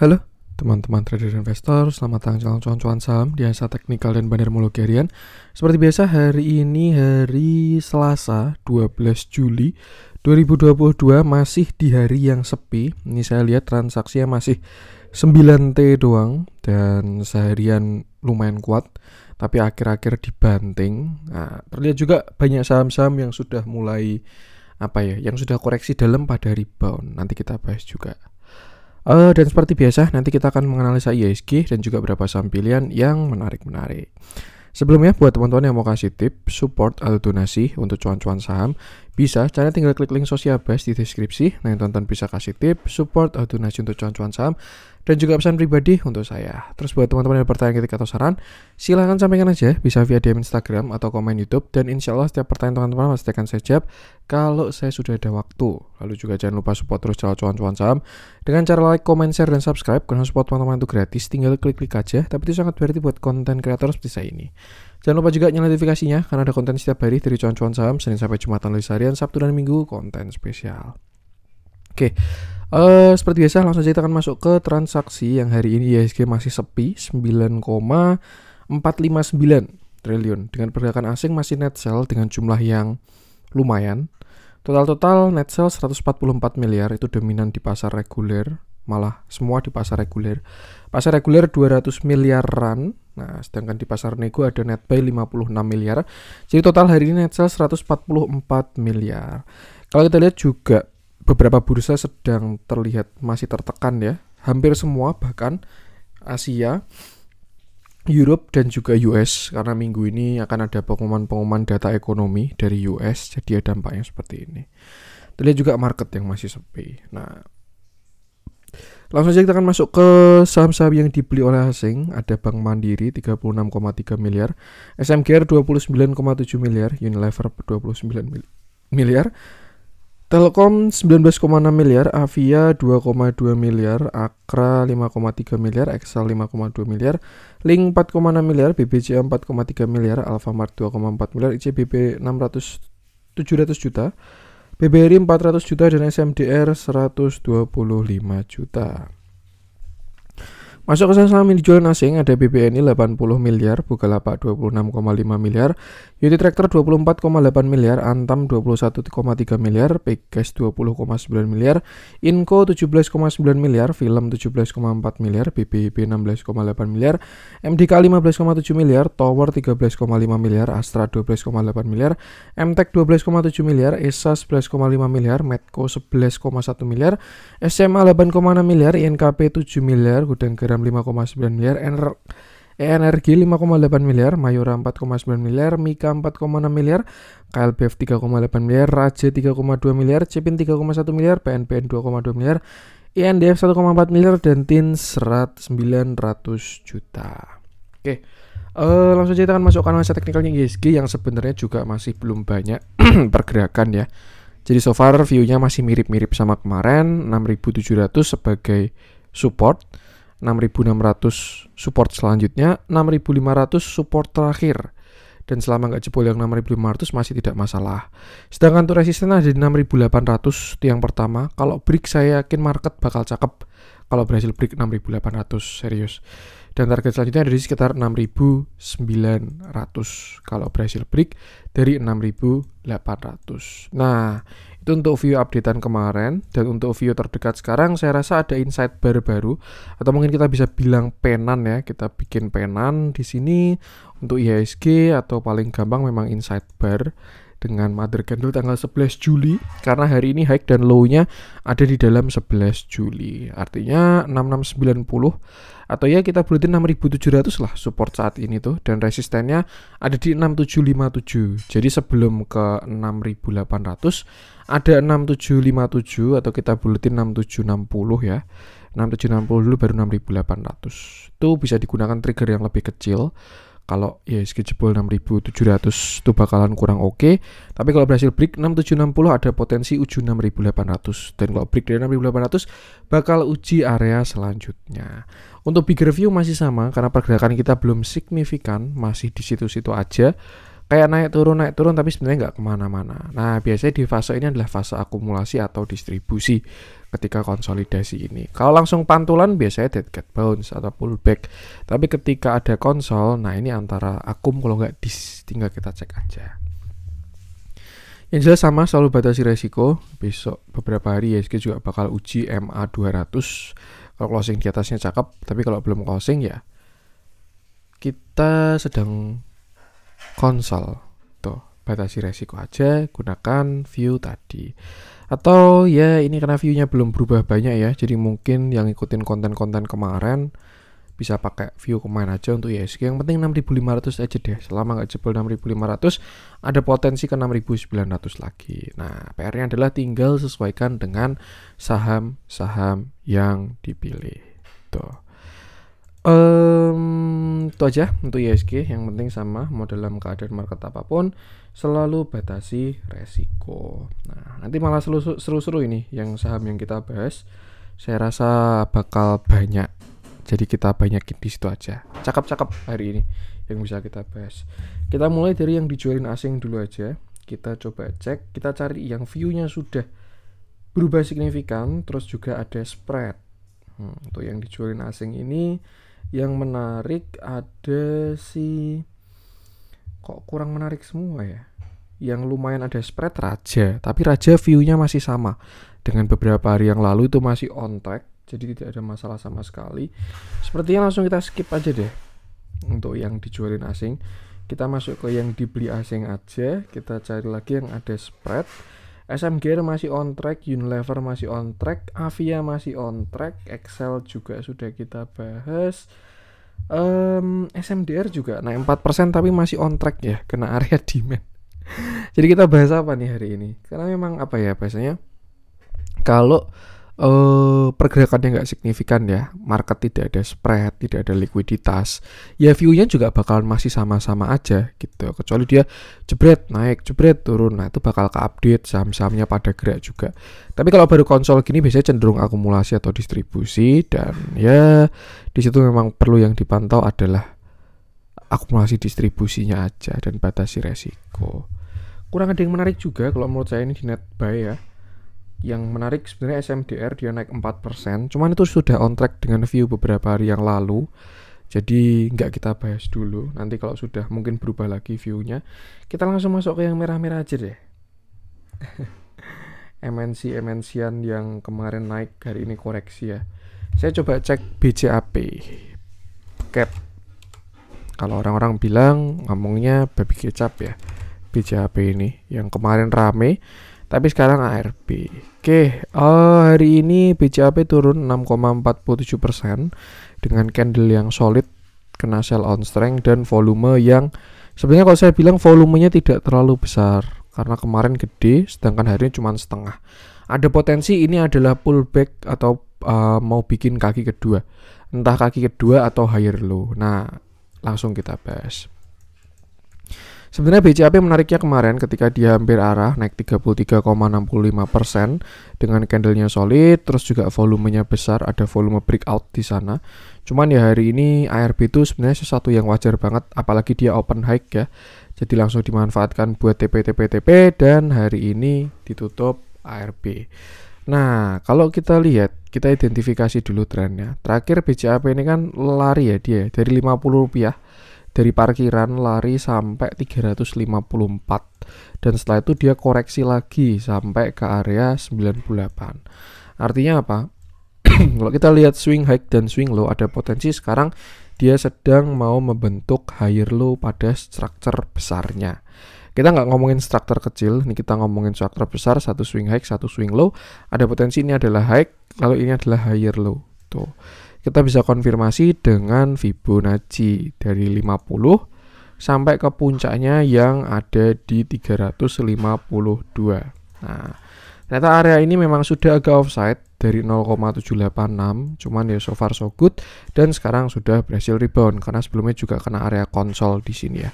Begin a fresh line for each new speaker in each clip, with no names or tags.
Halo teman-teman trader investor, selamat datang dalam cuan-cuan saham di Asa Teknikal dan Mulu Kerian. Seperti biasa hari ini hari Selasa 12 Juli 2022 masih di hari yang sepi. Ini saya lihat transaksinya masih 9T doang dan seharian lumayan kuat tapi akhir-akhir dibanting. Nah, terlihat juga banyak saham-saham yang sudah mulai apa ya, yang sudah koreksi dalam pada rebound. Nanti kita bahas juga. Uh, dan seperti biasa, nanti kita akan menganalisa IISG dan juga beberapa saham pilihan yang menarik-menarik. Sebelumnya, buat teman-teman yang mau kasih tip, support atau donasi untuk cuan-cuan saham, bisa caranya tinggal klik link sosial base di deskripsi. Nah, teman-teman bisa kasih tip, support atau donasi untuk cuan-cuan saham dan juga pesan pribadi untuk saya. Terus buat teman-teman yang bertanya kritik atau saran, silahkan sampaikan aja bisa via DM Instagram atau komen YouTube dan insya Allah setiap pertanyaan teman-teman pasti akan saya jawab kalau saya sudah ada waktu. Lalu juga jangan lupa support terus channel cuan-cuan saham dengan cara like, komen, share, dan subscribe karena support teman-teman itu gratis. Tinggal klik-klik aja, tapi itu sangat berarti buat konten kreator seperti saya ini. Jangan lupa juga nyalain notifikasinya karena ada konten setiap hari dari cuan-cuan saham Senin sampai Jumatan lalu seharian Sabtu dan Minggu konten spesial. Oke, okay. uh, eh, seperti biasa langsung saja kita akan masuk ke transaksi yang hari ini IHSG masih sepi 9,459 triliun dengan pergerakan asing masih net sell dengan jumlah yang lumayan. Total-total net sell 144 miliar itu dominan di pasar reguler, malah semua di pasar reguler. Pasar reguler 200 miliaran, nah sedangkan di pasar nego ada net buy 56 miliar. Jadi total hari ini net sell 144 miliar. Kalau kita lihat juga beberapa bursa sedang terlihat masih tertekan ya. Hampir semua bahkan Asia, Europe dan juga US karena minggu ini akan ada pengumuman-pengumuman data ekonomi dari US jadi ada dampaknya seperti ini. Terlihat juga market yang masih sepi. Nah, Langsung saja kita akan masuk ke saham-saham yang dibeli oleh asing. Ada Bank Mandiri 36,3 miliar, SMGR 29,7 miliar, Unilever 29 miliar, Telkom 19,6 miliar, Avia 2,2 miliar, Akra 5,3 miliar, Excel 5,2 miliar, Link 4,6 miliar, BBJ 4,3 miliar, Alfamart 2,4 miliar, ICBP 600 700 juta, BBRI 400 juta dan SMDR 125 juta. Masuk ke saham yang dijual asing ada BBNI 80 miliar, Bukalapak 26,5 miliar, Yuti Tractor 24,8 miliar, Antam 21,3 miliar, Pegas 20,9 miliar, Inco 17,9 miliar, Film 17,4 miliar, BBIP 16,8 miliar, MDK 15,7 miliar, Tower 13,5 miliar, Astra 12,8 miliar, MTEK 12,7 miliar, ESA 11,5 miliar, Medco 11,1 miliar, SMA 8,6 miliar, INKP 7 miliar, Gudang Garam Telegram 5,9 miliar, Ener Energi 5,8 miliar, Mayora 4,9 miliar, Mika 4,6 miliar, KLBF 3,8 miliar, Raja 3,2 miliar, Cipin 3,1 miliar, PNBN 2,2 miliar, INDF 1,4 miliar, dan TIN 900 juta. Oke, okay. uh, eh, langsung saja kita akan masukkan masa teknikalnya ISG yang sebenarnya juga masih belum banyak pergerakan ya. Jadi so far view-nya masih mirip-mirip sama kemarin, 6700 sebagai support. 6600 support selanjutnya, 6500 support terakhir. Dan selama nggak jebol yang 6500 masih tidak masalah. Sedangkan untuk resisten ada di 6800 tiang pertama. Kalau break saya yakin market bakal cakep kalau berhasil break 6800 serius. Dan target selanjutnya ada di sekitar 6900 kalau berhasil break dari 6800. Nah, itu untuk view updatean kemarin dan untuk view terdekat sekarang saya rasa ada insight bar baru atau mungkin kita bisa bilang penan ya. Kita bikin penan di sini untuk IHSG atau paling gampang memang insight bar dengan mother candle tanggal 11 Juli karena hari ini high dan low-nya ada di dalam 11 Juli. Artinya 6690 atau ya kita bulatin 6700 lah support saat ini tuh dan resistennya ada di 6757. Jadi sebelum ke 6800 ada 6757 atau kita bulatin 6760 ya. 6760 dulu baru 6800. Itu bisa digunakan trigger yang lebih kecil kalau yes jebol 6700 itu bakalan kurang oke okay. tapi kalau berhasil break 6760 ada potensi uji 6800 dan kalau break dari 6800 bakal uji area selanjutnya untuk big review masih sama karena pergerakan kita belum signifikan masih di situ-situ aja kayak naik turun naik turun tapi sebenarnya nggak kemana-mana. Nah biasanya di fase ini adalah fase akumulasi atau distribusi ketika konsolidasi ini. Kalau langsung pantulan biasanya dead cat bounce atau pullback. Tapi ketika ada konsol, nah ini antara akum kalau nggak dis, tinggal kita cek aja. Yang jelas sama selalu batasi resiko. Besok beberapa hari ya kita juga bakal uji MA 200. Kalau closing di atasnya cakep, tapi kalau belum closing ya kita sedang konsol. Tuh, batasi resiko aja, gunakan view tadi. Atau ya ini karena view-nya belum berubah banyak ya, jadi mungkin yang ngikutin konten-konten kemarin bisa pakai view kemarin aja untuk ISG. Yang penting 6500 aja deh. Selama nggak jebol 6500, ada potensi ke 6900 lagi. Nah, PR-nya adalah tinggal sesuaikan dengan saham-saham yang dipilih. Tuh. Um, itu aja untuk ISG yang penting sama mau dalam keadaan market apapun selalu batasi resiko. Nah, nanti malah seru-seru ini yang saham yang kita bahas. Saya rasa bakal banyak. Jadi kita banyakin di situ aja. Cakep-cakep hari ini yang bisa kita bahas. Kita mulai dari yang dijualin asing dulu aja. Kita coba cek, kita cari yang view-nya sudah berubah signifikan terus juga ada spread. Hmm, untuk yang dijualin asing ini yang menarik ada si kok kurang menarik semua ya yang lumayan ada spread Raja tapi Raja viewnya masih sama dengan beberapa hari yang lalu itu masih on track jadi tidak ada masalah sama sekali sepertinya langsung kita skip aja deh untuk yang dijualin asing kita masuk ke yang dibeli asing aja kita cari lagi yang ada spread SMGR masih on track, Unilever masih on track, Avia masih on track, Excel juga sudah kita bahas. Um, SMDR juga naik 4% tapi masih on track ya, kena area demand. Jadi kita bahas apa nih hari ini? Karena memang apa ya biasanya kalau uh, pergerakannya nggak signifikan ya, market tidak ada spread, tidak ada likuiditas, ya view-nya juga bakalan masih sama-sama aja gitu. Kecuali dia jebret naik, jebret turun, nah itu bakal ke update saham-sahamnya pada gerak juga. Tapi kalau baru konsol gini biasanya cenderung akumulasi atau distribusi dan ya di situ memang perlu yang dipantau adalah akumulasi distribusinya aja dan batasi resiko. Kurang ada yang menarik juga kalau menurut saya ini di netbuy ya yang menarik sebenarnya SMDR dia naik 4% cuman itu sudah on track dengan view beberapa hari yang lalu jadi nggak kita bahas dulu nanti kalau sudah mungkin berubah lagi viewnya kita langsung masuk ke yang merah-merah aja deh MNC MNCan yang kemarin naik hari ini koreksi ya saya coba cek BCAP cap kalau orang-orang bilang ngomongnya babi kecap ya BCAP ini yang kemarin rame tapi sekarang ARB. Oke, uh, hari ini BCAP turun 6,47% dengan candle yang solid kena sell on strength dan volume yang sebenarnya kalau saya bilang volumenya tidak terlalu besar karena kemarin gede sedangkan hari ini cuma setengah. Ada potensi ini adalah pullback atau uh, mau bikin kaki kedua. Entah kaki kedua atau higher low. Nah, langsung kita bahas. Sebenarnya BCAP menariknya kemarin ketika dia hampir arah naik 33,65% dengan candlenya solid, terus juga volumenya besar, ada volume breakout di sana. Cuman ya hari ini ARB itu sebenarnya sesuatu yang wajar banget, apalagi dia open high ya. Jadi langsung dimanfaatkan buat TP TP TP dan hari ini ditutup ARB. Nah, kalau kita lihat, kita identifikasi dulu trennya. Terakhir BCAP ini kan lari ya dia dari 50 rupiah dari parkiran lari sampai 354 dan setelah itu dia koreksi lagi sampai ke area 98 artinya apa kalau kita lihat swing high dan swing low ada potensi sekarang dia sedang mau membentuk higher low pada structure besarnya kita nggak ngomongin struktur kecil, ini kita ngomongin struktur besar, satu swing high, satu swing low. Ada potensi ini adalah high, lalu ini adalah higher low. Tuh kita bisa konfirmasi dengan Fibonacci dari 50 sampai ke puncaknya yang ada di 352. Nah, ternyata area ini memang sudah agak offside dari 0,786 cuman ya so far so good dan sekarang sudah berhasil rebound karena sebelumnya juga kena area konsol di sini ya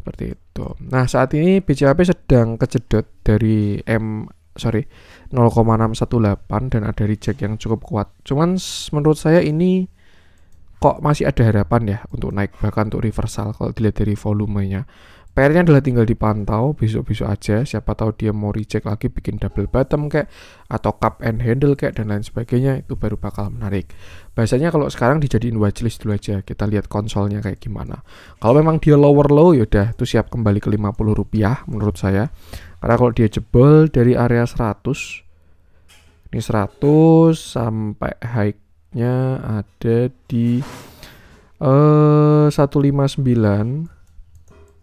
seperti itu. Nah saat ini BCAP sedang kejedot dari M sorry 0,618 dan ada reject yang cukup kuat. Cuman menurut saya ini kok masih ada harapan ya untuk naik bahkan untuk reversal kalau dilihat dari volumenya. PR-nya adalah tinggal dipantau besok-besok aja siapa tahu dia mau reject lagi bikin double bottom kayak atau cup and handle kayak dan lain sebagainya itu baru bakal menarik. Biasanya kalau sekarang dijadiin watchlist dulu aja kita lihat konsolnya kayak gimana. Kalau memang dia lower low yaudah itu siap kembali ke 50 rupiah menurut saya karena kalau dia jebol dari area 100 ini 100 sampai high-nya ada di uh, eh, 159.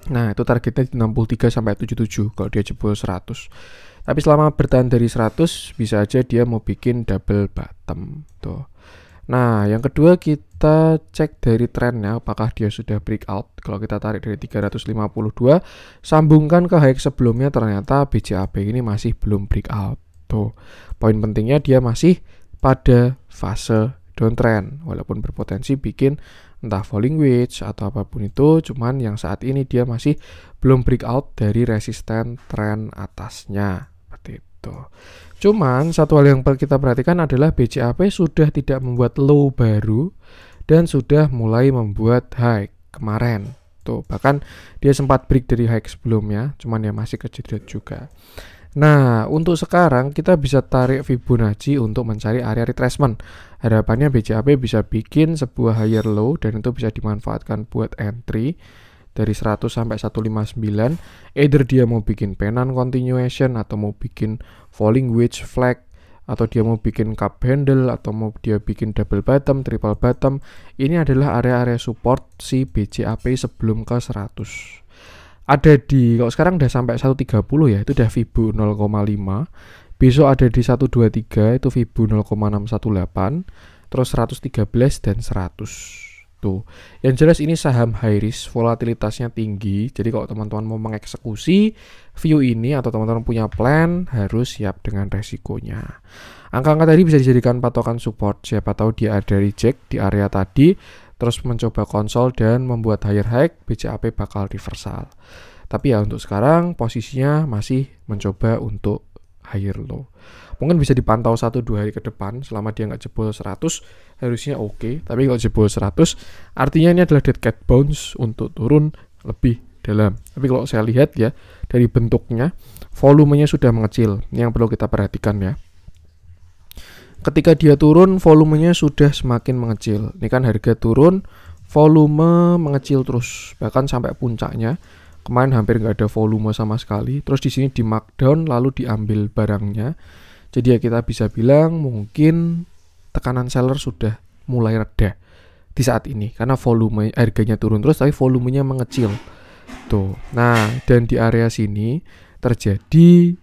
Nah, itu targetnya di 63 sampai 77 kalau dia jebol 100. Tapi selama bertahan dari 100 bisa aja dia mau bikin double bottom tuh. Nah, yang kedua kita cek dari trennya apakah dia sudah breakout. Kalau kita tarik dari 352, sambungkan ke high sebelumnya ternyata BCAB ini masih belum breakout. Tuh, poin pentingnya dia masih pada fase downtrend walaupun berpotensi bikin entah falling wedge atau apapun itu cuman yang saat ini dia masih belum breakout dari resisten trend atasnya seperti itu Cuman satu hal yang perlu kita perhatikan adalah BCAP sudah tidak membuat low baru dan sudah mulai membuat high kemarin. Tuh, bahkan dia sempat break dari high sebelumnya, cuman ya masih kejedot juga. Nah, untuk sekarang kita bisa tarik Fibonacci untuk mencari area retracement. Harapannya BCAP bisa bikin sebuah higher low dan itu bisa dimanfaatkan buat entry dari 100 sampai 159 either dia mau bikin penan continuation atau mau bikin falling wedge flag atau dia mau bikin cup handle atau mau dia bikin double bottom, triple bottom ini adalah area-area support si BCAP sebelum ke 100 ada di kalau sekarang udah sampai 130 ya itu udah Fibu 0,5 besok ada di 123 itu Fibu 0,618 terus 113 dan 100 Gitu. Yang jelas ini saham high risk, volatilitasnya tinggi. Jadi kalau teman-teman mau mengeksekusi view ini atau teman-teman punya plan harus siap dengan resikonya. Angka-angka tadi bisa dijadikan patokan support. Siapa tahu dia ada reject di area tadi, terus mencoba konsol dan membuat higher high, BCAP bakal reversal. Tapi ya untuk sekarang posisinya masih mencoba untuk higher low. Mungkin bisa dipantau satu dua hari ke depan selama dia nggak jebol 100 harusnya oke, okay. tapi kalau jebol 100 artinya ini adalah dead cat bounce untuk turun lebih dalam. Tapi kalau saya lihat ya dari bentuknya volumenya sudah mengecil. Ini yang perlu kita perhatikan ya. Ketika dia turun volumenya sudah semakin mengecil. Ini kan harga turun, volume mengecil terus bahkan sampai puncaknya kemarin hampir nggak ada volume sama sekali terus di sini di markdown lalu diambil barangnya jadi ya kita bisa bilang mungkin tekanan seller sudah mulai reda di saat ini karena volume harganya turun terus tapi volumenya mengecil tuh nah dan di area sini terjadi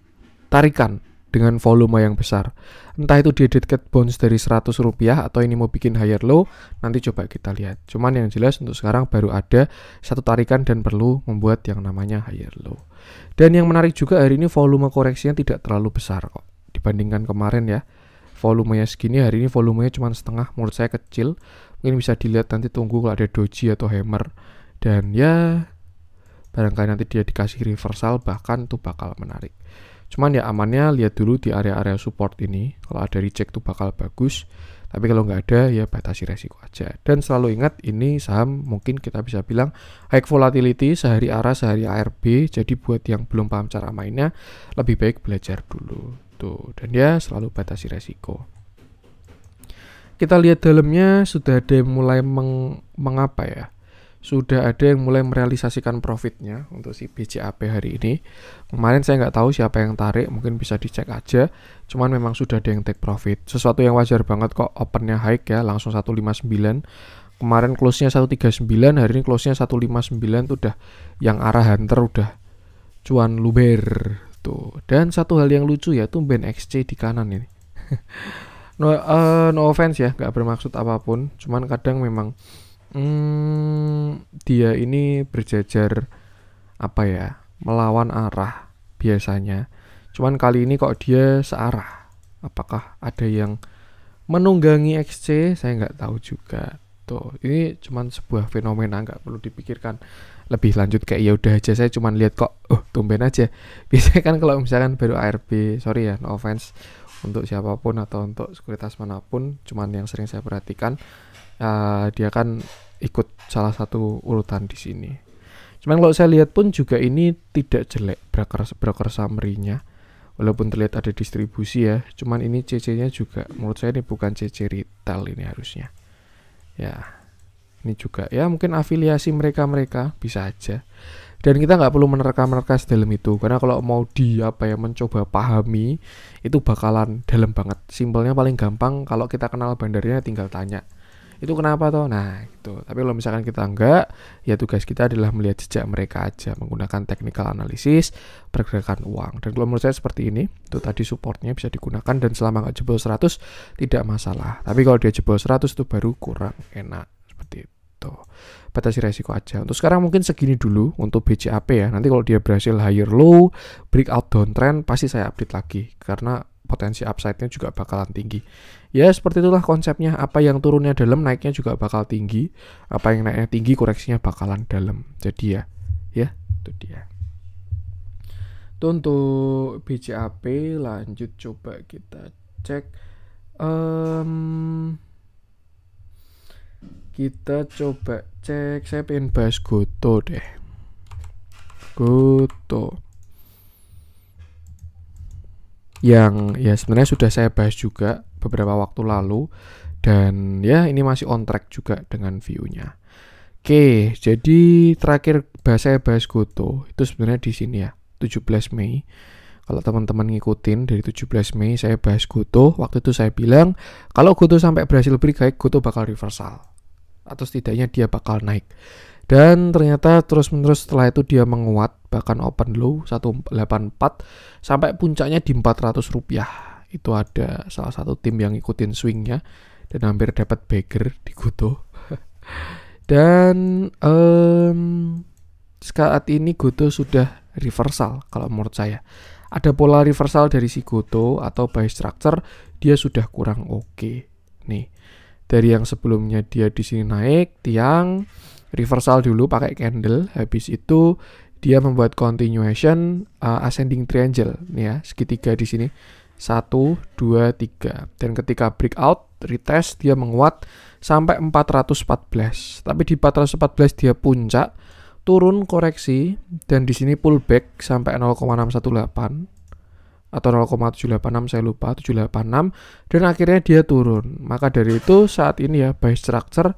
tarikan dengan volume yang besar entah itu diedit cat bounce dari 100 rupiah atau ini mau bikin higher low nanti coba kita lihat cuman yang jelas untuk sekarang baru ada satu tarikan dan perlu membuat yang namanya higher low dan yang menarik juga hari ini volume koreksinya tidak terlalu besar kok dibandingkan kemarin ya volumenya segini hari ini volumenya cuma setengah menurut saya kecil mungkin bisa dilihat nanti tunggu kalau ada doji atau hammer dan ya barangkali nanti dia dikasih reversal bahkan tuh bakal menarik Cuman ya amannya lihat dulu di area-area support ini. Kalau ada reject tuh bakal bagus. Tapi kalau nggak ada ya batasi resiko aja. Dan selalu ingat ini saham mungkin kita bisa bilang high volatility sehari arah sehari ARB. Jadi buat yang belum paham cara mainnya lebih baik belajar dulu. Tuh. Dan ya selalu batasi resiko. Kita lihat dalamnya sudah ada mulai meng, mengapa ya sudah ada yang mulai merealisasikan profitnya untuk si BCAP hari ini. Kemarin saya nggak tahu siapa yang tarik, mungkin bisa dicek aja. Cuman memang sudah ada yang take profit. Sesuatu yang wajar banget kok opennya high ya, langsung 159. Kemarin close-nya 139, hari ini close-nya 159 tuh udah yang arah hunter udah cuan luber tuh. Dan satu hal yang lucu ya tuh band XC di kanan ini. no, uh, no offense ya, nggak bermaksud apapun. Cuman kadang memang hmm, dia ini berjajar apa ya melawan arah biasanya cuman kali ini kok dia searah apakah ada yang menunggangi XC saya nggak tahu juga tuh ini cuman sebuah fenomena nggak perlu dipikirkan lebih lanjut kayak ya udah aja saya cuman lihat kok oh tumben aja biasanya kan kalau misalkan baru ARB sorry ya no offense untuk siapapun atau untuk sekuritas manapun cuman yang sering saya perhatikan uh, dia kan ikut salah satu urutan di sini. Cuman kalau saya lihat pun juga ini tidak jelek broker broker summary-nya. Walaupun terlihat ada distribusi ya, cuman ini CC-nya juga menurut saya ini bukan CC retail ini harusnya. Ya. Ini juga ya mungkin afiliasi mereka-mereka bisa aja. Dan kita nggak perlu menerka menerka sedalam itu karena kalau mau di apa ya mencoba pahami itu bakalan dalam banget. Simpelnya paling gampang kalau kita kenal bandarnya tinggal tanya itu kenapa toh nah itu tapi kalau misalkan kita enggak ya tugas kita adalah melihat jejak mereka aja menggunakan technical analysis pergerakan uang dan kalau menurut saya seperti ini itu tadi supportnya bisa digunakan dan selama nggak jebol 100 tidak masalah tapi kalau dia jebol 100 itu baru kurang enak seperti itu batasi resiko aja. Untuk sekarang mungkin segini dulu untuk BCAP ya. Nanti kalau dia berhasil higher low, breakout downtrend, pasti saya update lagi. Karena potensi upside-nya juga bakalan tinggi. Ya seperti itulah konsepnya. Apa yang turunnya dalam naiknya juga bakal tinggi. Apa yang naiknya tinggi koreksinya bakalan dalam. Jadi ya, ya itu dia. Itu untuk BCAP lanjut coba kita cek. Um, kita coba cek. Saya pengen bahas Goto deh. Goto yang ya sebenarnya sudah saya bahas juga beberapa waktu lalu dan ya ini masih on track juga dengan view-nya. Oke, jadi terakhir bahasa saya bahas Goto itu sebenarnya di sini ya, 17 Mei. Kalau teman-teman ngikutin dari 17 Mei saya bahas Goto, waktu itu saya bilang kalau Goto sampai berhasil beli kayak Goto bakal reversal atau setidaknya dia bakal naik. Dan ternyata terus-menerus setelah itu dia menguat bahkan open low 184 sampai puncaknya di 400 rupiah itu ada salah satu tim yang ikutin swingnya dan hampir dapat bagger di Goto dan um, saat ini Goto sudah reversal kalau menurut saya ada pola reversal dari si Goto atau by structure dia sudah kurang oke okay. nih dari yang sebelumnya dia di sini naik tiang reversal dulu pakai candle habis itu dia membuat continuation uh, ascending triangle nih ya segitiga di sini 1, 2, 3. Dan ketika breakout, retest, dia menguat sampai 414. Tapi di 414 dia puncak, turun koreksi, dan di sini pullback sampai 0,618 atau 0,786 saya lupa 786 dan akhirnya dia turun maka dari itu saat ini ya by structure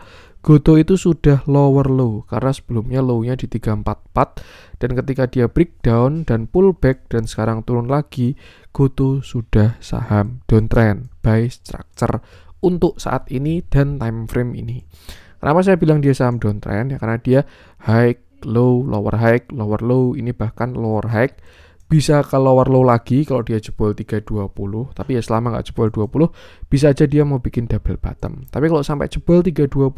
Goto itu sudah lower low karena sebelumnya low-nya di 344 dan ketika dia breakdown dan pullback dan sekarang turun lagi Goto sudah saham downtrend by structure untuk saat ini dan time frame ini. Kenapa saya bilang dia saham downtrend? Ya karena dia high low, lower high, lower low, ini bahkan lower high bisa ke lower low lagi kalau dia jebol 320 tapi ya selama nggak jebol 20 bisa aja dia mau bikin double bottom tapi kalau sampai jebol 320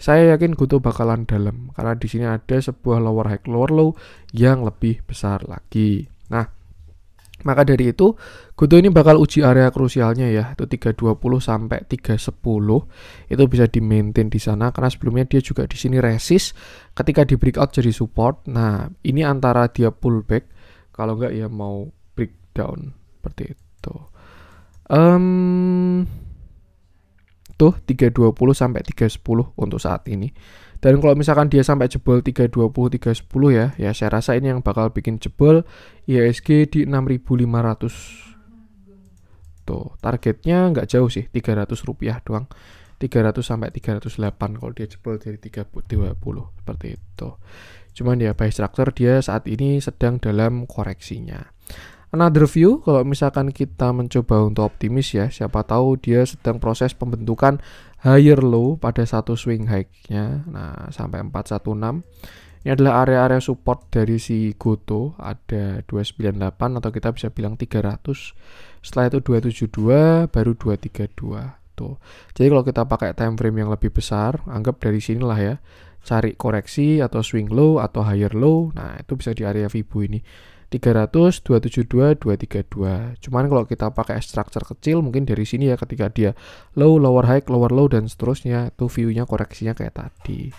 saya yakin Goto bakalan dalam karena di sini ada sebuah lower high lower low yang lebih besar lagi nah maka dari itu Goto ini bakal uji area krusialnya ya itu 320 sampai 310 itu bisa di maintain di sana karena sebelumnya dia juga di sini resist ketika di breakout jadi support nah ini antara dia pullback kalau nggak ya mau breakdown seperti itu um, tuh 320 sampai 310 untuk saat ini dan kalau misalkan dia sampai jebol 320 310 ya ya saya rasa ini yang bakal bikin jebol ISG di 6500 tuh targetnya nggak jauh sih 300 rupiah doang 300 sampai 308 kalau dia jebol dari 320 seperti itu. Cuman ya by structure dia saat ini sedang dalam koreksinya. Another view kalau misalkan kita mencoba untuk optimis ya, siapa tahu dia sedang proses pembentukan higher low pada satu swing high-nya. Nah, sampai 416. Ini adalah area-area support dari si Goto ada 298 atau kita bisa bilang 300. Setelah itu 272 baru 232 gitu. Jadi kalau kita pakai time frame yang lebih besar, anggap dari sinilah ya, cari koreksi atau swing low atau higher low. Nah, itu bisa di area Fibu ini. 300, 272, 232. Cuman kalau kita pakai structure kecil mungkin dari sini ya ketika dia low, lower high, lower low dan seterusnya itu view-nya koreksinya kayak tadi.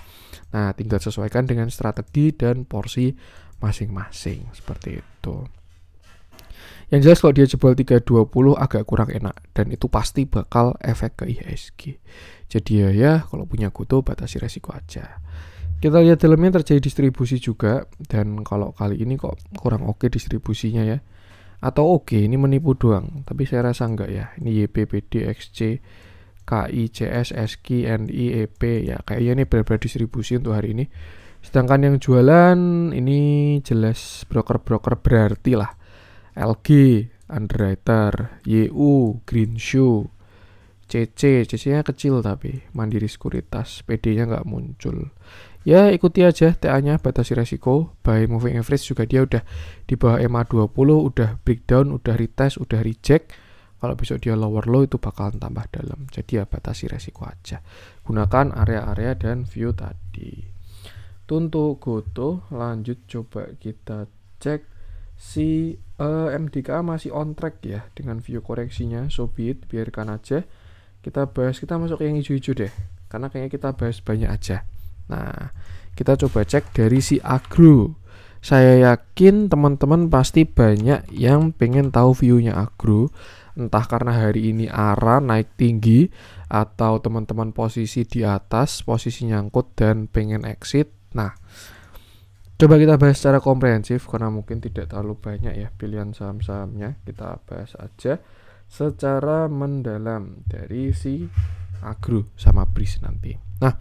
Nah, tinggal sesuaikan dengan strategi dan porsi masing-masing seperti itu. Yang jelas kalau dia jebol 320 agak kurang enak dan itu pasti bakal efek ke IHSG. Jadi ya, ya kalau punya kutu batasi resiko aja. Kita lihat dalamnya terjadi distribusi juga dan kalau kali ini kok kurang oke okay distribusinya ya. Atau oke okay, ini menipu doang, tapi saya rasa enggak ya. Ini YPPD, XC, KI, CS, SQ, NI, EP ya kayaknya ini berbeda distribusi untuk hari ini. Sedangkan yang jualan ini jelas broker-broker berarti lah LG underwriter, YU green shoe, CC CC-nya kecil tapi mandiri sekuritas, PD-nya nggak muncul. Ya ikuti aja TA-nya batasi resiko by moving average juga dia udah di bawah EMA 20, udah breakdown, udah retest, udah reject. Kalau besok dia lower low itu bakalan tambah dalam. Jadi ya batasi resiko aja. Gunakan area-area dan view tadi. Tuntuk Goto lanjut coba kita cek si uh, eh, MDK masih on track ya dengan view koreksinya so be it biarkan aja kita bahas kita masuk yang hijau-hijau deh karena kayaknya kita bahas banyak aja nah kita coba cek dari si agro saya yakin teman-teman pasti banyak yang pengen tahu view-nya agro entah karena hari ini arah naik tinggi atau teman-teman posisi di atas posisi nyangkut dan pengen exit nah Coba kita bahas secara komprehensif karena mungkin tidak terlalu banyak ya pilihan saham-sahamnya. Kita bahas aja secara mendalam dari si Agro sama Bris nanti. Nah,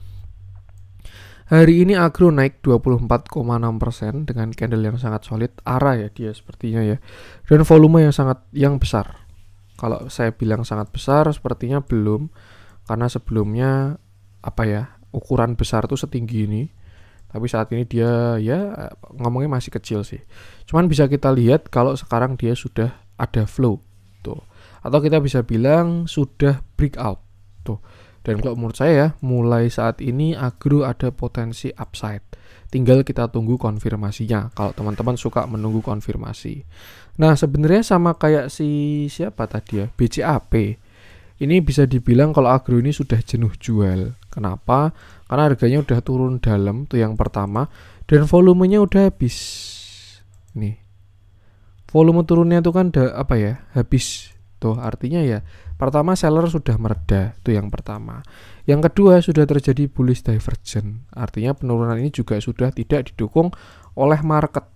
hari ini Agro naik 24,6% dengan candle yang sangat solid, arah ya dia sepertinya ya. Dan volume yang sangat yang besar. Kalau saya bilang sangat besar sepertinya belum karena sebelumnya apa ya, ukuran besar tuh setinggi ini tapi saat ini dia ya ngomongnya masih kecil sih cuman bisa kita lihat kalau sekarang dia sudah ada flow tuh atau kita bisa bilang sudah break out tuh dan kalau menurut saya ya mulai saat ini agro ada potensi upside tinggal kita tunggu konfirmasinya kalau teman-teman suka menunggu konfirmasi nah sebenarnya sama kayak si siapa tadi ya BCAP ini bisa dibilang kalau agro ini sudah jenuh jual. Kenapa? Karena harganya udah turun dalam tuh yang pertama dan volumenya udah habis. Nih. Volume turunnya itu kan da, apa ya? Habis. Tuh artinya ya pertama seller sudah mereda tuh yang pertama. Yang kedua sudah terjadi bullish divergence. Artinya penurunan ini juga sudah tidak didukung oleh market.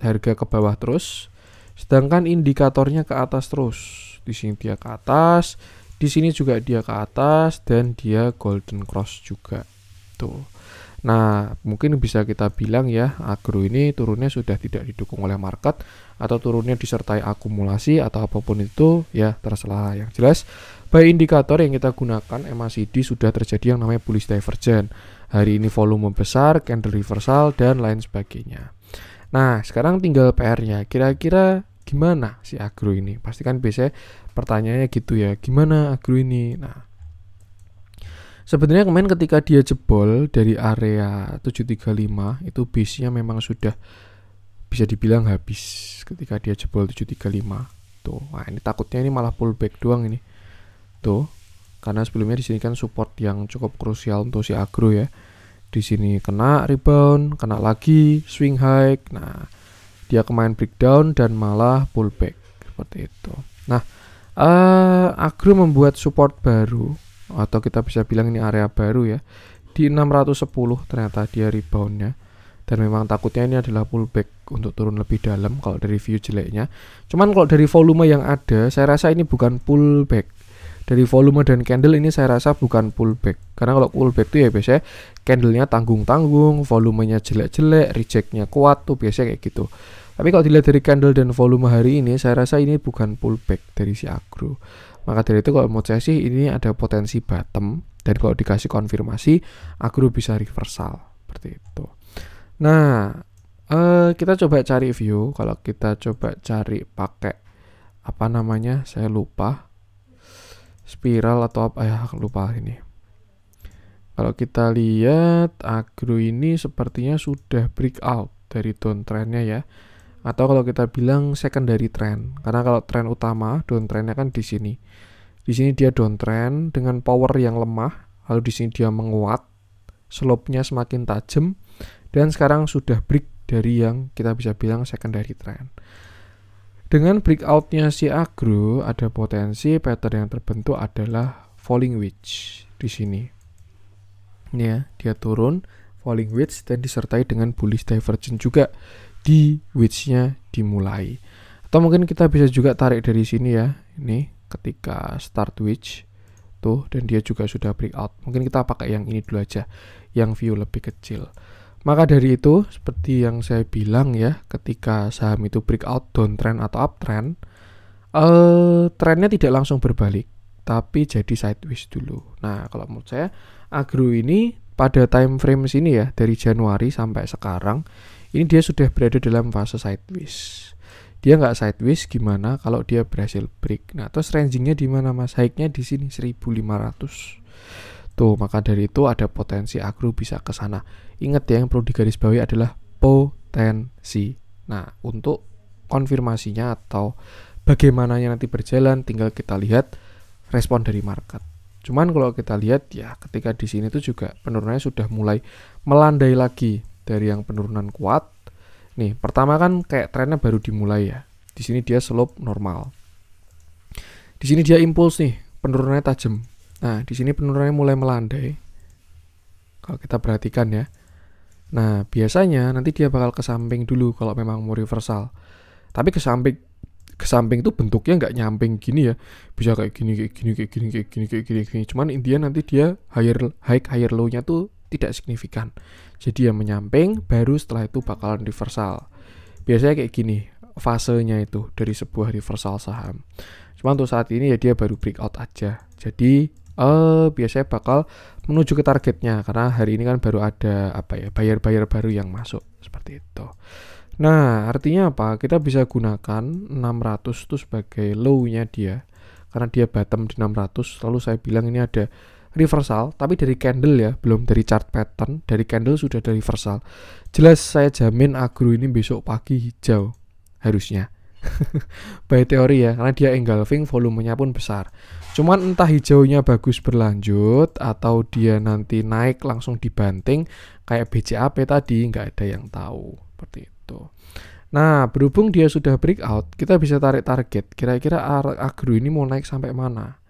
Harga ke bawah terus sedangkan indikatornya ke atas terus. Di sini dia ke atas, di sini juga dia ke atas dan dia golden cross juga. Tuh. Nah, mungkin bisa kita bilang ya, agro ini turunnya sudah tidak didukung oleh market atau turunnya disertai akumulasi atau apapun itu ya terserah. Yang jelas, by indikator yang kita gunakan MACD sudah terjadi yang namanya bullish divergence. Hari ini volume besar, candle reversal dan lain sebagainya. Nah, sekarang tinggal PR-nya. Kira-kira gimana si agro ini? pastikan kan biasanya pertanyaannya gitu ya, gimana agro ini? Nah, sebenarnya kemarin ketika dia jebol dari area 735 itu bisnya memang sudah bisa dibilang habis ketika dia jebol 735. Tuh, nah ini takutnya ini malah pullback doang ini. Tuh, karena sebelumnya di sini kan support yang cukup krusial untuk si agro ya. Di sini kena rebound, kena lagi swing high. Nah, dia kemarin breakdown dan malah pullback seperti itu. Nah, uh, Agro membuat support baru atau kita bisa bilang ini area baru ya di 610 ternyata dia reboundnya dan memang takutnya ini adalah pullback untuk turun lebih dalam kalau dari view jeleknya cuman kalau dari volume yang ada saya rasa ini bukan pullback dari volume dan candle ini saya rasa bukan pullback karena kalau pullback itu ya biasanya candlenya tanggung-tanggung volumenya jelek-jelek rejectnya kuat tuh biasanya kayak gitu tapi kalau dilihat dari candle dan volume hari ini, saya rasa ini bukan pullback dari si agro. Maka dari itu kalau mau saya sih ini ada potensi bottom dan kalau dikasih konfirmasi agro bisa reversal seperti itu. Nah, eh, kita coba cari view. Kalau kita coba cari pakai apa namanya? Saya lupa. Spiral atau apa ya, lupa ini. Kalau kita lihat agro ini sepertinya sudah breakout dari downtrendnya ya atau kalau kita bilang secondary trend karena kalau trend utama downtrendnya kan di sini di sini dia downtrend dengan power yang lemah lalu di sini dia menguat slope-nya semakin tajam dan sekarang sudah break dari yang kita bisa bilang secondary trend dengan breakoutnya si agro ada potensi pattern yang terbentuk adalah falling wedge di sini ya dia turun falling wedge dan disertai dengan bullish divergence juga di which-nya dimulai. Atau mungkin kita bisa juga tarik dari sini ya. Ini ketika start which tuh dan dia juga sudah breakout. Mungkin kita pakai yang ini dulu aja, yang view lebih kecil. Maka dari itu, seperti yang saya bilang ya, ketika saham itu breakout downtrend atau uptrend, eh trendnya tidak langsung berbalik, tapi jadi sideways dulu. Nah, kalau menurut saya agro ini pada time frame sini ya dari Januari sampai sekarang ini dia sudah berada dalam fase sideways dia nggak sideways gimana kalau dia berhasil break nah terus rangingnya di mana mas high-nya di sini 1500 tuh maka dari itu ada potensi agro bisa ke sana ingat ya yang perlu digarisbawahi adalah potensi nah untuk konfirmasinya atau bagaimananya nanti berjalan tinggal kita lihat respon dari market Cuman kalau kita lihat ya ketika di sini itu juga penurunannya sudah mulai melandai lagi dari yang penurunan kuat. Nih, pertama kan kayak trennya baru dimulai ya. Di sini dia slope normal. Di sini dia impuls nih, penurunannya tajam. Nah, di sini penurunannya mulai melandai. Kalau kita perhatikan ya. Nah, biasanya nanti dia bakal ke samping dulu kalau memang mau reversal. Tapi ke samping ke samping itu bentuknya nggak nyamping gini ya bisa kayak gini kayak gini kayak gini kayak gini kayak gini, gini. cuman intinya nanti dia higher high higher low-nya tuh tidak signifikan jadi yang menyamping, baru setelah itu bakalan reversal. Biasanya kayak gini fasenya itu dari sebuah reversal saham. Cuma untuk saat ini ya dia baru breakout aja. Jadi eh biasanya bakal menuju ke targetnya karena hari ini kan baru ada apa ya bayar-bayar baru yang masuk seperti itu. Nah, artinya apa? Kita bisa gunakan 600 itu sebagai low-nya dia. Karena dia bottom di 600, lalu saya bilang ini ada reversal, tapi dari candle ya, belum dari chart pattern, dari candle sudah dari reversal. Jelas saya jamin agro ini besok pagi hijau harusnya. By teori ya, karena dia engulfing volumenya pun besar. Cuman entah hijaunya bagus berlanjut atau dia nanti naik langsung dibanting kayak BCAP tadi nggak ada yang tahu seperti itu. Nah, berhubung dia sudah breakout, kita bisa tarik target. Kira-kira agro ini mau naik sampai mana?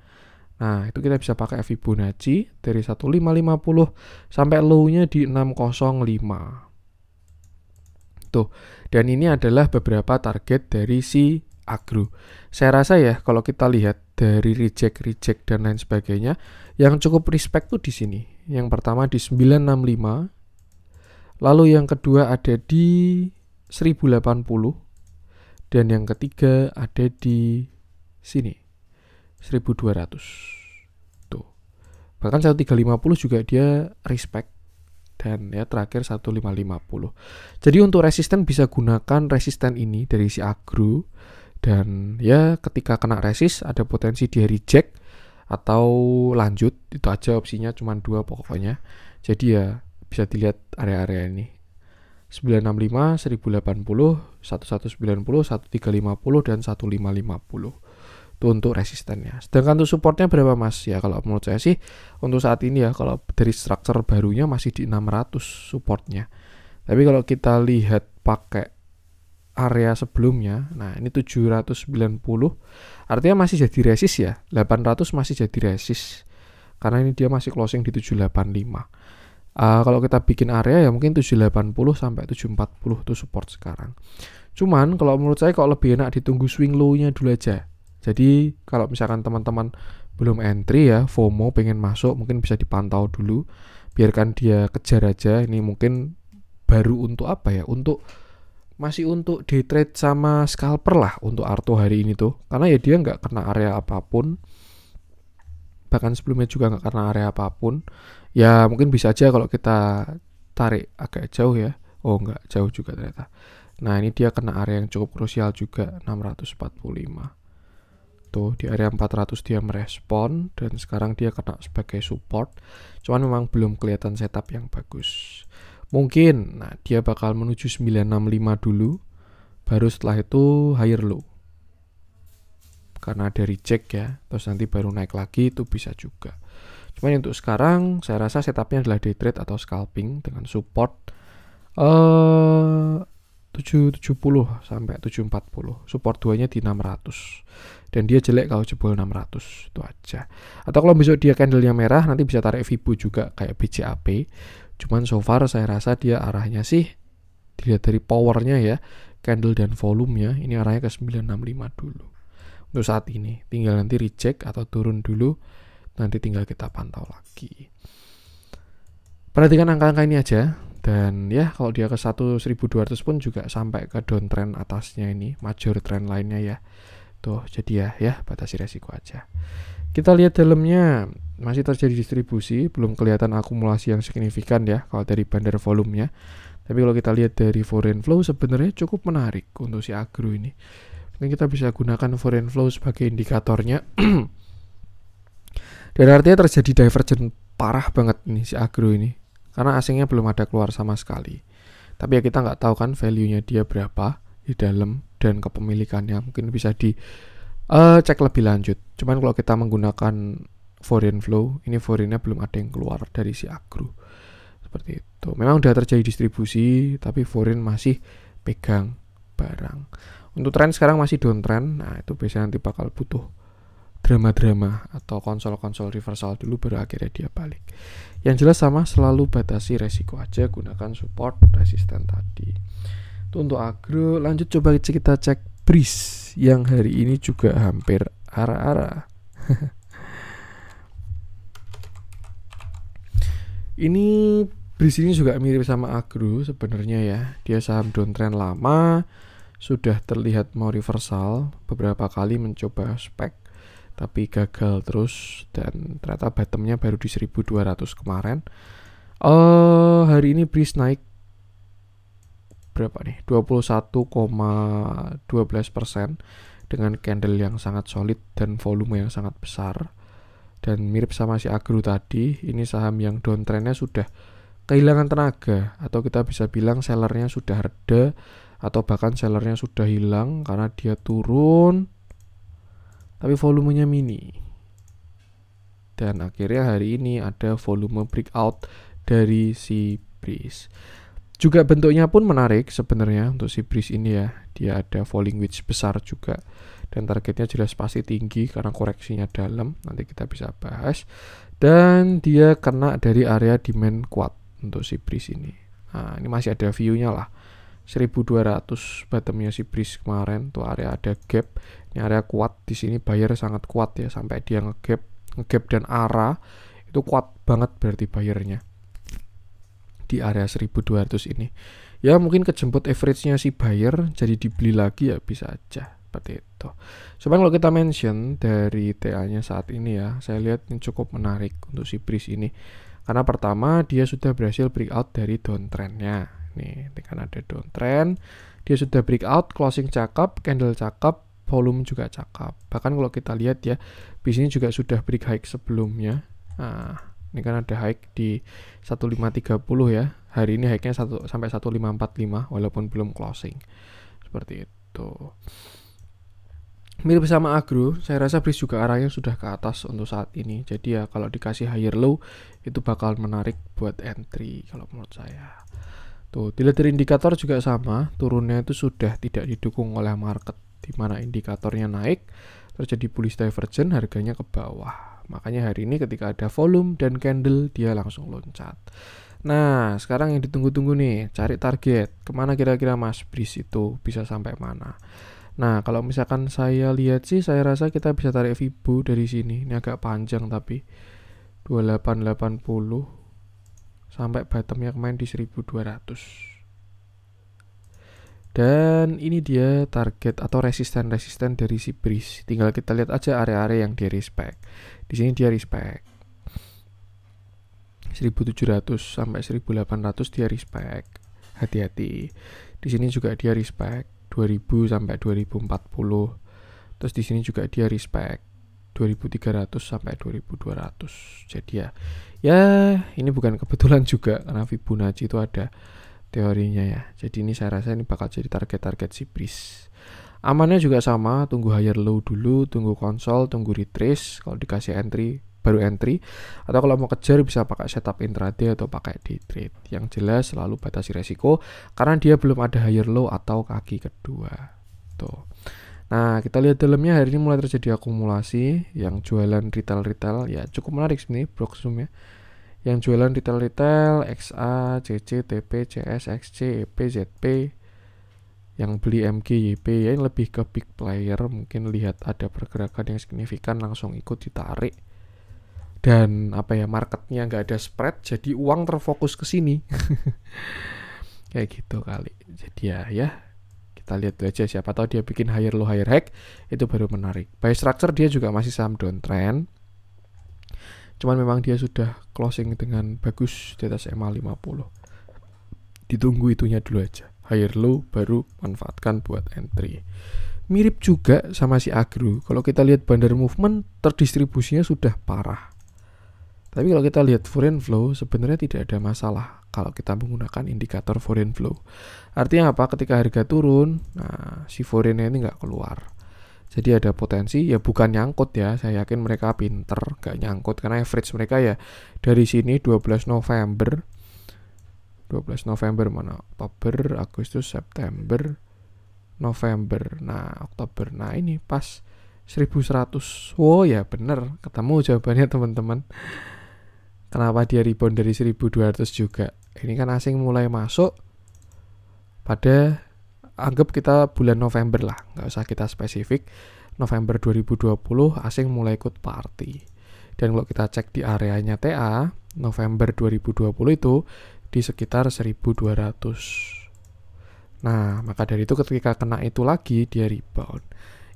Nah, itu kita bisa pakai Fibonacci dari 1550 sampai low-nya di 605. Tuh, dan ini adalah beberapa target dari si agro. Saya rasa ya, kalau kita lihat dari reject, reject, dan lain sebagainya, yang cukup respect tuh di sini. Yang pertama di 965, lalu yang kedua ada di 1080, dan yang ketiga ada di sini 1200 tuh bahkan 1350 juga dia respect dan ya terakhir 1550 jadi untuk resisten bisa gunakan resisten ini dari si agro dan ya ketika kena resist ada potensi dia reject atau lanjut itu aja opsinya cuma dua pokoknya jadi ya bisa dilihat area-area ini 965, 1080, 1190, 1350 dan 1550 untuk resistennya. Sedangkan untuk supportnya berapa mas? Ya kalau menurut saya sih untuk saat ini ya kalau dari struktur barunya masih di 600 supportnya. Tapi kalau kita lihat pakai area sebelumnya, nah ini 790, artinya masih jadi resist ya, 800 masih jadi resist. Karena ini dia masih closing di 785. Uh, ah, kalau kita bikin area ya mungkin 780 sampai 740 itu support sekarang. Cuman kalau menurut saya kalau lebih enak ditunggu swing low-nya dulu aja jadi kalau misalkan teman-teman belum entry ya, FOMO pengen masuk mungkin bisa dipantau dulu. Biarkan dia kejar aja. Ini mungkin baru untuk apa ya? Untuk masih untuk di trade sama scalper lah untuk Arto hari ini tuh. Karena ya dia nggak kena area apapun. Bahkan sebelumnya juga nggak kena area apapun. Ya mungkin bisa aja kalau kita tarik agak jauh ya. Oh nggak jauh juga ternyata. Nah ini dia kena area yang cukup krusial juga 645 gitu di area 400 dia merespon dan sekarang dia kena sebagai support cuman memang belum kelihatan setup yang bagus mungkin nah dia bakal menuju 965 dulu baru setelah itu higher low karena dari cek ya terus nanti baru naik lagi itu bisa juga cuman untuk sekarang saya rasa setupnya adalah day trade atau scalping dengan support eh uh, 770 sampai 740 support duanya di 600 dan dia jelek kalau jebol 600 itu aja atau kalau besok dia candlenya merah nanti bisa tarik Vibu juga kayak BCAP cuman so far saya rasa dia arahnya sih dilihat dari powernya ya candle dan volumenya ini arahnya ke 965 dulu untuk saat ini tinggal nanti reject atau turun dulu nanti tinggal kita pantau lagi perhatikan angka-angka ini aja dan ya kalau dia ke 1200 pun juga sampai ke downtrend atasnya ini major trend lainnya ya Tuh, jadi ya, ya batasi resiko aja. Kita lihat dalamnya, masih terjadi distribusi, belum kelihatan akumulasi yang signifikan ya kalau dari bandar volumenya. Tapi kalau kita lihat dari foreign flow sebenarnya cukup menarik untuk si agro ini. Mungkin kita bisa gunakan foreign flow sebagai indikatornya. Dan artinya terjadi divergen parah banget ini si agro ini. Karena asingnya belum ada keluar sama sekali. Tapi ya kita nggak tahu kan value-nya dia berapa di dalam dan kepemilikannya mungkin bisa di uh, cek lebih lanjut. Cuman kalau kita menggunakan foreign flow, ini foreignnya belum ada yang keluar dari si agro. Seperti itu. Memang udah terjadi distribusi, tapi foreign masih pegang barang. Untuk tren sekarang masih downtrend. Nah, itu biasanya nanti bakal butuh drama-drama atau konsol-konsol reversal dulu baru akhirnya dia balik. Yang jelas sama selalu batasi resiko aja gunakan support resisten tadi. Itu untuk agro. Lanjut coba kita cek bris yang hari ini juga hampir arah-arah. ini bris ini juga mirip sama agro sebenarnya ya. Dia saham downtrend lama, sudah terlihat mau reversal beberapa kali mencoba spek tapi gagal terus dan ternyata bottomnya baru di 1200 kemarin. Uh, hari ini bris naik berapa nih 21,12 persen dengan candle yang sangat solid dan volume yang sangat besar dan mirip sama si agro tadi ini saham yang downtrendnya sudah kehilangan tenaga atau kita bisa bilang sellernya sudah reda atau bahkan sellernya sudah hilang karena dia turun tapi volumenya mini dan akhirnya hari ini ada volume breakout dari si breeze juga bentuknya pun menarik sebenarnya untuk si Breeze ini ya. Dia ada falling wedge besar juga dan targetnya jelas pasti tinggi karena koreksinya dalam. Nanti kita bisa bahas. Dan dia kena dari area demand kuat untuk si Breeze ini. Nah, ini masih ada view-nya lah. 1200 bottomnya si Breeze kemarin tuh area ada gap. Ini area kuat di sini buyer sangat kuat ya sampai dia ngegap, ngegap dan arah itu kuat banget berarti bayarnya di area 1200 ini. Ya mungkin kejemput average-nya si buyer jadi dibeli lagi ya bisa aja seperti itu. Cuman kalau kita mention dari TA-nya saat ini ya, saya lihat ini cukup menarik untuk si Breeze ini. Karena pertama dia sudah berhasil breakout dari downtrend downtrendnya. Nih, kan ada downtrend, dia sudah breakout, closing cakep, candle cakep, volume juga cakep. Bahkan kalau kita lihat ya, bis ini juga sudah break high sebelumnya. Nah, ini kan ada hike di 1530 ya. Hari ini hike nya 1 sampai 1545 walaupun belum closing. Seperti itu. Mirip sama agro, saya rasa bris juga arahnya sudah ke atas untuk saat ini. Jadi ya kalau dikasih higher low itu bakal menarik buat entry kalau menurut saya. Tuh, dilihat dari indikator juga sama, turunnya itu sudah tidak didukung oleh market di mana indikatornya naik, terjadi bullish divergence harganya ke bawah. Makanya hari ini ketika ada volume dan candle dia langsung loncat. Nah, sekarang yang ditunggu-tunggu nih, cari target. Kemana kira-kira Mas Bris itu bisa sampai mana? Nah, kalau misalkan saya lihat sih, saya rasa kita bisa tarik Fibo dari sini. Ini agak panjang tapi 2880 sampai bottomnya kemarin di 1200. Dan ini dia target atau resisten-resisten dari si breeze. Tinggal kita lihat aja area-area yang dia respect. Di sini dia respect. 1700 sampai 1800 dia respect. Hati-hati. Di sini juga dia respect 2000 sampai 2040. Terus di sini juga dia respect 2300 sampai 2200. Jadi ya, ya ini bukan kebetulan juga karena Fibonacci itu ada teorinya ya. Jadi ini saya rasa ini bakal jadi target-target si Pris. Amannya juga sama, tunggu higher low dulu, tunggu konsol, tunggu retrace. Kalau dikasih entry, baru entry. Atau kalau mau kejar bisa pakai setup intraday atau pakai day trade. Yang jelas selalu batasi resiko karena dia belum ada higher low atau kaki kedua. Tuh. Nah, kita lihat dalamnya hari ini mulai terjadi akumulasi yang jualan retail-retail ya cukup menarik sebenarnya Broxum ya yang jualan retail-retail XA, CC, TP, CS, XC, EP, ZP yang beli MG, YP ya yang lebih ke big player mungkin lihat ada pergerakan yang signifikan langsung ikut ditarik dan apa ya marketnya nggak ada spread jadi uang terfokus ke sini kayak gitu kali jadi ya ya kita lihat aja siapa tahu dia bikin higher low higher hack itu baru menarik by structure dia juga masih saham downtrend cuman memang dia sudah closing dengan bagus di atas ma 50 ditunggu itunya dulu aja higher low baru manfaatkan buat entry mirip juga sama si agro kalau kita lihat bandar movement terdistribusinya sudah parah tapi kalau kita lihat foreign flow sebenarnya tidak ada masalah kalau kita menggunakan indikator foreign flow artinya apa ketika harga turun nah si foreignnya ini nggak keluar jadi ada potensi ya bukan nyangkut ya. Saya yakin mereka pinter gak nyangkut karena average mereka ya dari sini 12 November 12 November mana? Oktober, Agustus, September, November. Nah, Oktober. Nah, ini pas 1100. wow ya bener, ketemu jawabannya teman-teman. Kenapa dia rebound dari 1200 juga? Ini kan asing mulai masuk pada anggap kita bulan November lah, nggak usah kita spesifik. November 2020 asing mulai ikut party. Dan kalau kita cek di areanya TA, November 2020 itu di sekitar 1200. Nah, maka dari itu ketika kena itu lagi dia rebound.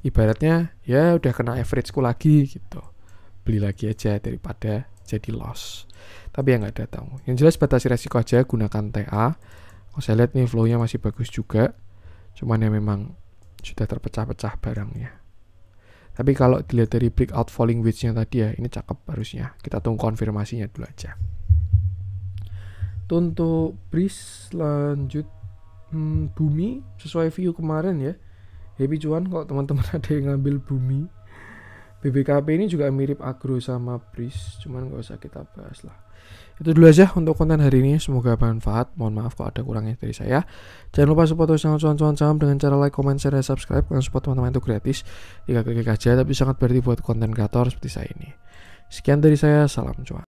Ibaratnya ya udah kena average-ku lagi gitu. Beli lagi aja daripada jadi loss. Tapi yang nggak ada datang. Yang jelas batasi resiko aja gunakan TA. Kalau saya lihat nih flow-nya masih bagus juga. Cuman ya memang sudah terpecah-pecah barangnya. Tapi kalau dilihat dari breakout falling wedge-nya tadi ya, ini cakep harusnya. Kita tunggu konfirmasinya dulu aja. Untuk breeze lanjut hmm, bumi sesuai view kemarin ya. Happy cuan kalau teman-teman ada yang ngambil bumi. BBKP ini juga mirip agro sama breeze, cuman nggak usah kita bahas lah. Itu dulu aja untuk konten hari ini. Semoga bermanfaat. Mohon maaf kalau ada kurangnya dari saya. Jangan lupa support terus channel cuan cuan saham dengan cara like, comment, share, dan subscribe. Karena support teman-teman itu gratis. Tiga klik aja tapi sangat berarti buat konten kreator seperti saya ini. Sekian dari saya. Salam cuan.